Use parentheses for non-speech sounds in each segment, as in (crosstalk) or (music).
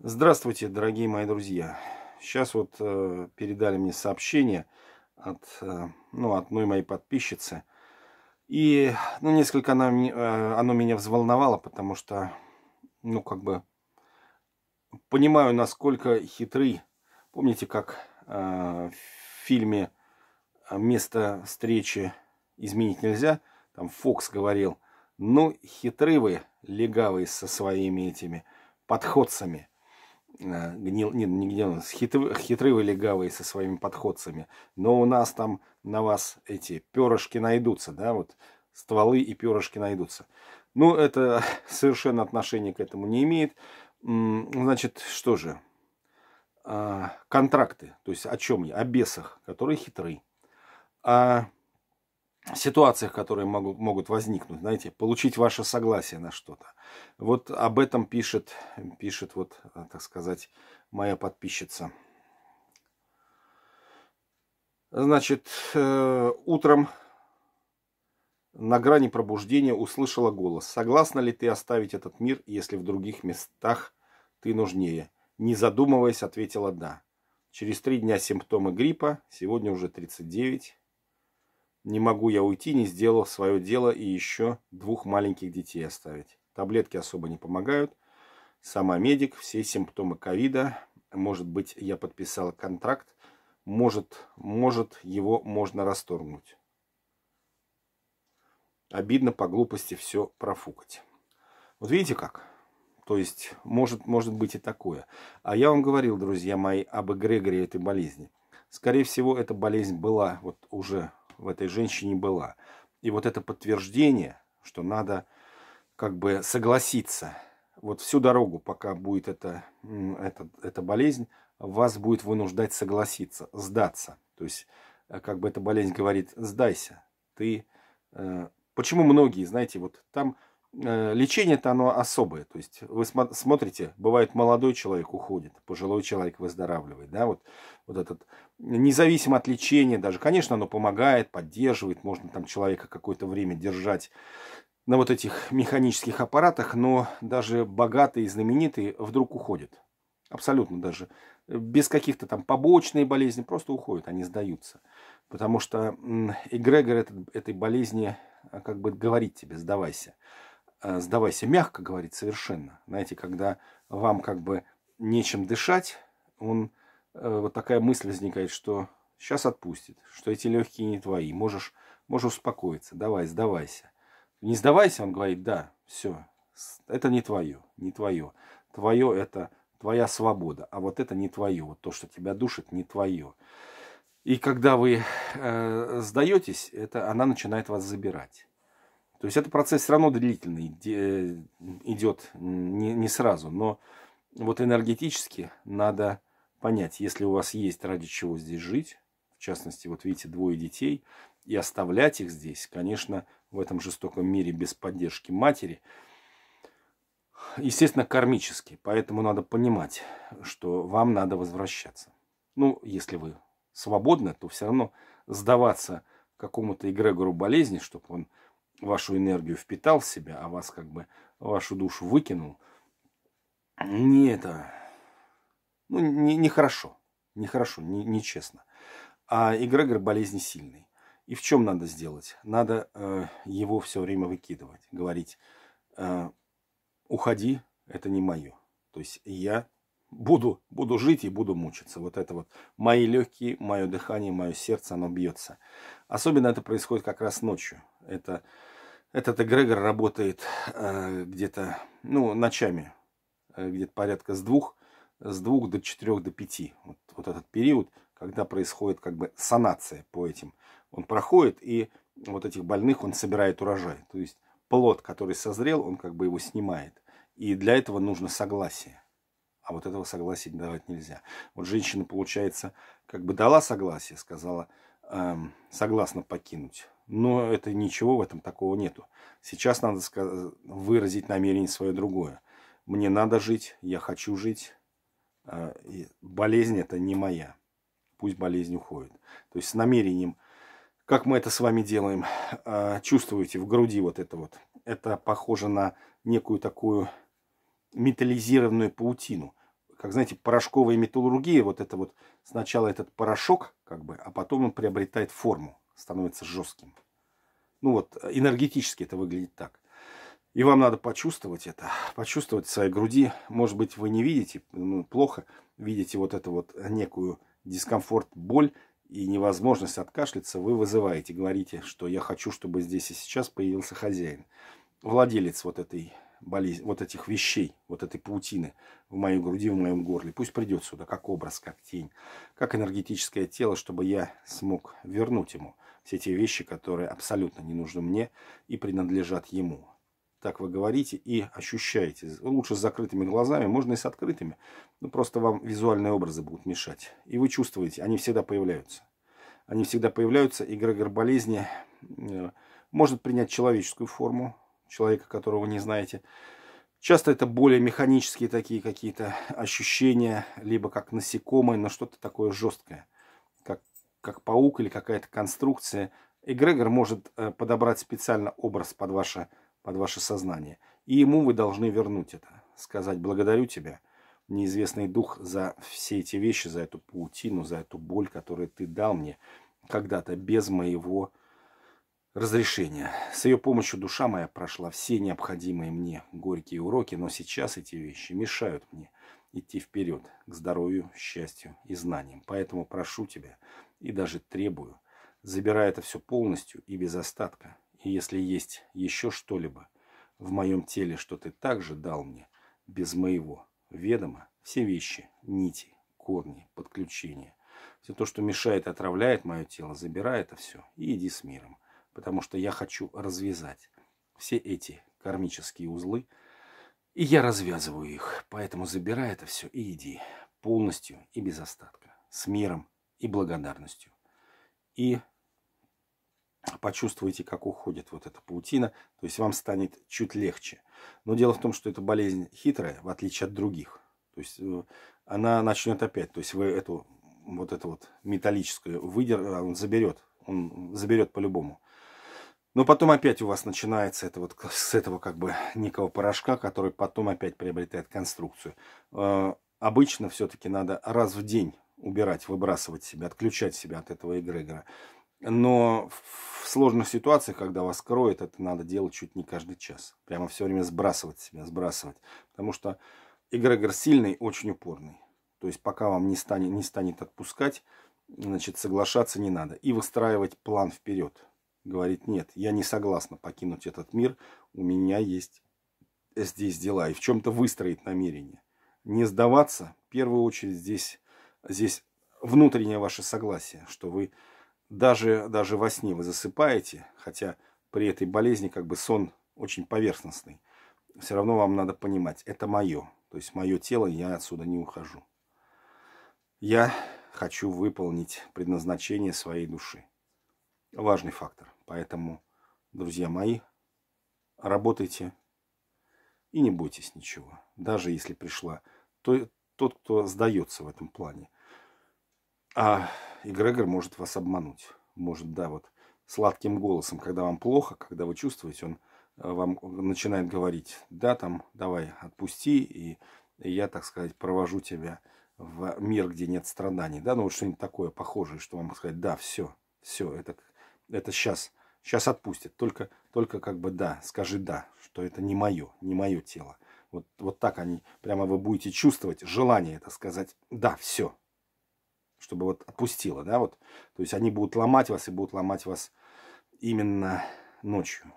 Здравствуйте, дорогие мои друзья. Сейчас вот э, передали мне сообщение от, э, ну, одной моей подписчицы. И ну, несколько она э, оно меня взволновало, потому что, ну, как бы, понимаю, насколько хитры. Помните, как э, в фильме «Место встречи изменить нельзя», там Фокс говорил, ну, хитры вы, легавые со своими этими подходцами – Э, гнил, не, не гнил, хитры, хитры вы легавые со своими подходцами, но у нас там на вас эти перышки найдутся, да, вот стволы и перышки найдутся. Ну, это (laughs) совершенно отношение к этому не имеет. Значит, что же, а, контракты, то есть о чем я, о бесах, которые хитры, о а ситуациях, которые могу, могут возникнуть, знаете, получить ваше согласие на что-то. Вот об этом пишет, пишет вот, э, так сказать, моя подписчица. Значит, э, утром на грани пробуждения услышала голос. Согласна ли ты оставить этот мир, если в других местах ты нужнее? Не задумываясь, ответила да. Через три дня симптомы гриппа, сегодня уже 39, не могу я уйти, не сделав свое дело и еще двух маленьких детей оставить. Таблетки особо не помогают. Сама медик, все симптомы ковида. Может быть, я подписал контракт. Может, может, его можно расторгнуть. Обидно по глупости все профукать. Вот видите как? То есть, может, может быть и такое. А я вам говорил, друзья мои, об эгрегоре этой болезни. Скорее всего, эта болезнь была вот уже в этой женщине была. И вот это подтверждение, что надо как бы согласиться. Вот всю дорогу, пока будет эта, эта, эта болезнь, вас будет вынуждать согласиться, сдаться. То есть, э, как бы эта болезнь говорит, сдайся. Ты, э, почему многие, знаете, вот там Э, лечение-то оно особое. То есть вы смотрите, бывает молодой человек уходит, пожилой человек выздоравливает. Да, вот, вот этот, независимо от лечения даже, конечно, оно помогает, поддерживает. Можно там человека какое-то время держать на вот этих механических аппаратах, но даже богатые и знаменитые вдруг уходят. Абсолютно даже. Без каких-то там побочных болезней просто уходят, они сдаются. Потому что эгрегор этой болезни а, как бы говорит тебе, сдавайся. Э, сдавайся мягко, говорит совершенно. Знаете, когда вам как бы нечем дышать, он э, вот такая мысль возникает, что сейчас отпустит, что эти легкие не твои, можешь, можешь успокоиться, давай, сдавайся. Не сдавайся, он говорит, да, все, это не твое, не твое. Твое это твоя свобода, а вот это не твое, вот то, что тебя душит, не твое. И когда вы э, сдаетесь, это она начинает вас забирать. То есть этот процесс все равно длительный, э, идет не, не сразу. Но вот энергетически надо понять, если у вас есть ради чего здесь жить, в частности, вот видите, двое детей, и оставлять их здесь, конечно, в этом жестоком мире без поддержки матери, естественно, кармически. Поэтому надо понимать, что вам надо возвращаться. Ну, если вы свободны, то все равно сдаваться какому-то эгрегору болезни, чтобы он вашу энергию впитал в себя, а вас как бы вашу душу выкинул, не это, ну, не, нехорошо, нехорошо, не, нечестно. А эгрегор болезни сильный. И в чем надо сделать? Надо э, его все время выкидывать, говорить, э, уходи, это не мое. То есть я буду, буду жить и буду мучиться. Вот это вот мои легкие, мое дыхание, мое сердце, оно бьется. Особенно это происходит как раз ночью. Это, этот эгрегор работает э, где-то, ну, ночами, э, где-то порядка с двух, с двух до четырех, до пяти. Вот, вот этот период, когда происходит как бы санация по этим. Он проходит, и вот этих больных он собирает урожай. То есть плод, который созрел, он как бы его снимает. И для этого нужно согласие а вот этого согласия давать нельзя. Вот женщина, получается, как бы дала согласие, сказала, эм, согласна покинуть. Но это ничего в этом такого нету. Сейчас надо выразить намерение свое другое. Мне надо жить, я хочу жить. Э, болезнь это не моя. Пусть болезнь уходит. То есть с намерением, как мы это с вами делаем, э, чувствуете в груди вот это вот. Это похоже на некую такую металлизированную паутину как знаете, порошковая металлургия, вот это вот сначала этот порошок, как бы, а потом он приобретает форму, становится жестким. Ну вот, энергетически это выглядит так. И вам надо почувствовать это, почувствовать в своей груди. Может быть, вы не видите, ну, плохо видите вот это вот некую дискомфорт, боль и невозможность откашляться. Вы вызываете, говорите, что я хочу, чтобы здесь и сейчас появился хозяин, владелец вот этой болезнь, вот этих вещей, вот этой паутины в моей груди, в моем горле. Пусть придет сюда как образ, как тень, как энергетическое тело, чтобы я смог вернуть ему все те вещи, которые абсолютно не нужны мне и принадлежат ему. Так вы говорите и ощущаете. Лучше с закрытыми глазами, можно и с открытыми. Но ну, просто вам визуальные образы будут мешать. И вы чувствуете, они всегда появляются. Они всегда появляются. И болезни э, может принять человеческую форму, человека, которого не знаете. Часто это более механические такие какие-то ощущения, либо как насекомое, но что-то такое жесткое, как, как паук или какая-то конструкция. Эгрегор может э, подобрать специально образ под ваше, под ваше сознание. И ему вы должны вернуть это, сказать «благодарю тебя, неизвестный дух, за все эти вещи, за эту паутину, за эту боль, которую ты дал мне когда-то без моего Разрешения. С ее помощью душа моя прошла все необходимые мне горькие уроки, но сейчас эти вещи мешают мне идти вперед к здоровью, счастью и знаниям. Поэтому прошу тебя и даже требую, забирай это все полностью и без остатка. И если есть еще что-либо в моем теле, что ты также дал мне, без моего ведома, все вещи, нити, корни, подключения, все то, что мешает и отравляет мое тело, забирай это все и иди с миром потому что я хочу развязать все эти кармические узлы, и я развязываю их. Поэтому забирай это все и иди полностью и без остатка, с миром и благодарностью. И почувствуйте, как уходит вот эта паутина, то есть вам станет чуть легче. Но дело в том, что эта болезнь хитрая, в отличие от других. То есть э, она начнет опять, то есть вы эту вот это вот металлическое выдер, а он заберет, он заберет по-любому. Но потом опять у вас начинается это вот (laughs) с этого как бы некого порошка, который потом опять приобретает конструкцию. Э, обычно все-таки надо раз в день убирать, выбрасывать себя, отключать себя от этого эгрегора. Но в сложных ситуациях, когда вас кроет, это надо делать чуть не каждый час. Прямо все время сбрасывать себя, сбрасывать. Потому что эгрегор сильный, очень упорный. То есть пока вам не станет, не станет отпускать, значит, соглашаться не надо. И выстраивать план вперед говорит, нет, я не согласна покинуть этот мир, у меня есть здесь дела, и в чем-то выстроить намерение. Не сдаваться, в первую очередь здесь, здесь внутреннее ваше согласие, что вы даже, даже во сне вы засыпаете, хотя при этой болезни как бы сон очень поверхностный. Все равно вам надо понимать, это мое, то есть мое тело, я отсюда не ухожу. Я хочу выполнить предназначение своей души. Важный фактор. Поэтому, друзья мои, работайте и не бойтесь ничего. Даже если пришла то, тот, кто сдается в этом плане. А эгрегор может вас обмануть. Может, да, вот сладким голосом, когда вам плохо, когда вы чувствуете, он э, вам начинает говорить, да, там, давай, отпусти, и я, так сказать, провожу тебя в мир, где нет страданий. Да, ну вот что-нибудь такое похожее, что вам сказать, да, все, все, это, это сейчас Сейчас отпустит. Только, только как бы да, скажи да, что это не мое, не мое тело. Вот, вот так они, прямо вы будете чувствовать желание это сказать, да, все, чтобы вот отпустило, да, вот. То есть они будут ломать вас и будут ломать вас именно ночью.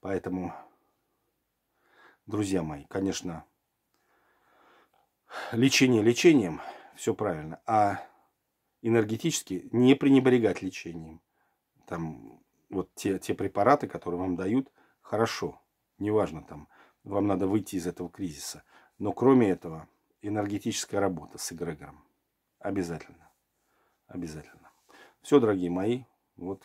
Поэтому, друзья мои, конечно, лечение лечением, все правильно, а энергетически не пренебрегать лечением. Там вот те, те препараты, которые вам дают, хорошо, неважно там, вам надо выйти из этого кризиса. Но кроме этого, энергетическая работа с эгрегором. Обязательно. Обязательно. Все, дорогие мои, вот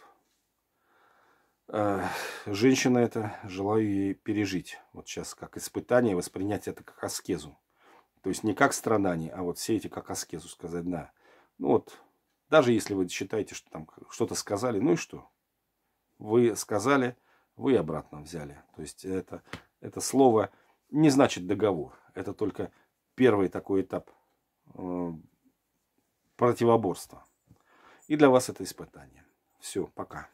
э, женщина это, желаю ей пережить. Вот сейчас как испытание, воспринять это как аскезу. То есть не как страдание, а вот все эти как аскезу сказать, да. Ну вот, даже если вы считаете, что там что-то сказали, ну и что? Вы сказали, вы обратно взяли. То есть это, это слово не значит договор. Это только первый такой этап э, противоборства. И для вас это испытание. Все, пока.